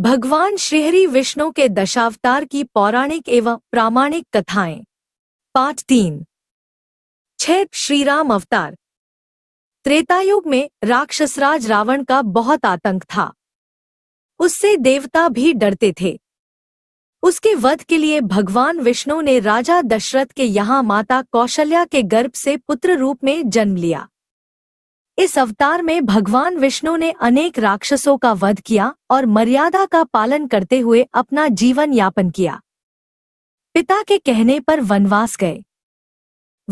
भगवान श्रीहरि विष्णु के दशावतार की पौराणिक एवं प्रामाणिक कथाएं पाठ तीन श्री राम अवतार त्रेतायुग में राक्षसराज रावण का बहुत आतंक था उससे देवता भी डरते थे उसके वध के लिए भगवान विष्णु ने राजा दशरथ के यहाँ माता कौशल्या के गर्भ से पुत्र रूप में जन्म लिया इस अवतार में भगवान विष्णु ने अनेक राक्षसों का वध किया और मर्यादा का पालन करते हुए अपना जीवन यापन किया पिता के कहने पर वनवास गए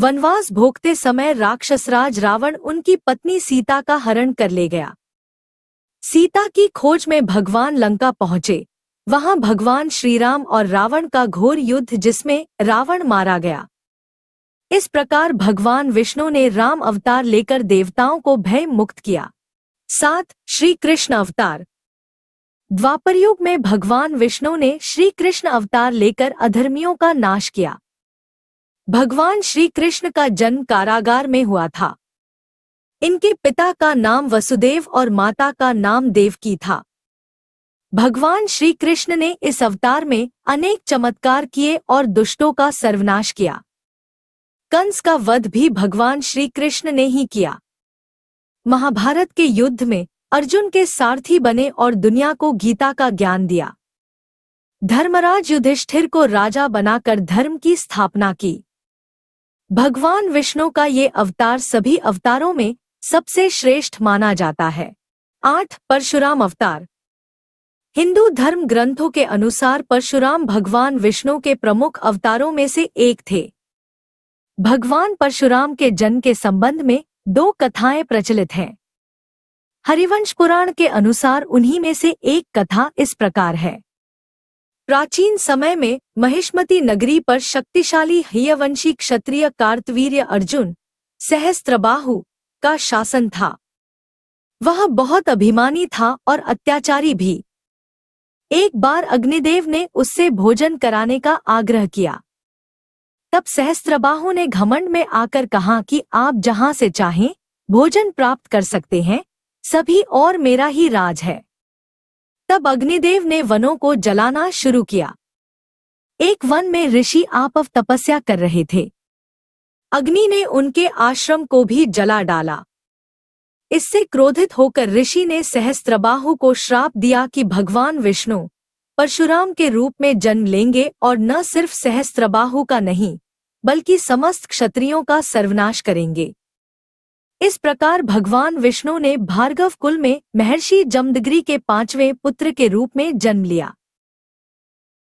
वनवास भोगते समय राक्षसराज रावण उनकी पत्नी सीता का हरण कर ले गया सीता की खोज में भगवान लंका पहुंचे वहां भगवान श्रीराम और रावण का घोर युद्ध जिसमें रावण मारा गया इस प्रकार भगवान विष्णु ने राम अवतार लेकर देवताओं को भय मुक्त किया सात श्री कृष्ण अवतार द्वापर युग में भगवान विष्णु ने श्री कृष्ण अवतार लेकर अधर्मियों का नाश किया भगवान श्री कृष्ण का जन्म कारागार में हुआ था इनके पिता का नाम वसुदेव और माता का नाम देवकी था भगवान श्री कृष्ण ने इस अवतार में अनेक चमत्कार किए और दुष्टों का सर्वनाश किया कंस का वध भी भगवान श्री कृष्ण ने ही किया महाभारत के युद्ध में अर्जुन के सारथी बने और दुनिया को गीता का ज्ञान दिया धर्मराज युधिष्ठिर को राजा बनाकर धर्म की स्थापना की भगवान विष्णु का ये अवतार सभी अवतारों में सबसे श्रेष्ठ माना जाता है आठ परशुराम अवतार हिंदू धर्म ग्रंथों के अनुसार परशुराम भगवान विष्णु के प्रमुख अवतारों में से एक थे भगवान परशुराम के जन्म के संबंध में दो कथाएं प्रचलित हैं हरिवंश पुराण के अनुसार उन्हीं में से एक कथा इस प्रकार है प्राचीन समय में महिष्मती नगरी पर शक्तिशाली हियवंशी क्षत्रिय कार्तवीर्य अर्जुन सहस्त्रबाहु का शासन था वह बहुत अभिमानी था और अत्याचारी भी एक बार अग्निदेव ने उससे भोजन कराने का आग्रह किया तब सहस्त्रबाहु ने घमंड में आकर कहा कि आप जहां से चाहें भोजन प्राप्त कर सकते हैं सभी और मेरा ही राज है तब अग्निदेव ने वनों को जलाना शुरू किया एक वन में ऋषि आपव तपस्या कर रहे थे अग्नि ने उनके आश्रम को भी जला डाला इससे क्रोधित होकर ऋषि ने सहस्त्रबाहु को श्राप दिया कि भगवान विष्णु परशुराम के रूप में जन्म लेंगे और न सिर्फ सहस्त्रबाहु का नहीं बल्कि समस्त क्षत्रियों का सर्वनाश करेंगे इस प्रकार भगवान विष्णु ने भार्गव कुल में महर्षि जमदग्री के पांचवें पुत्र के रूप में जन्म लिया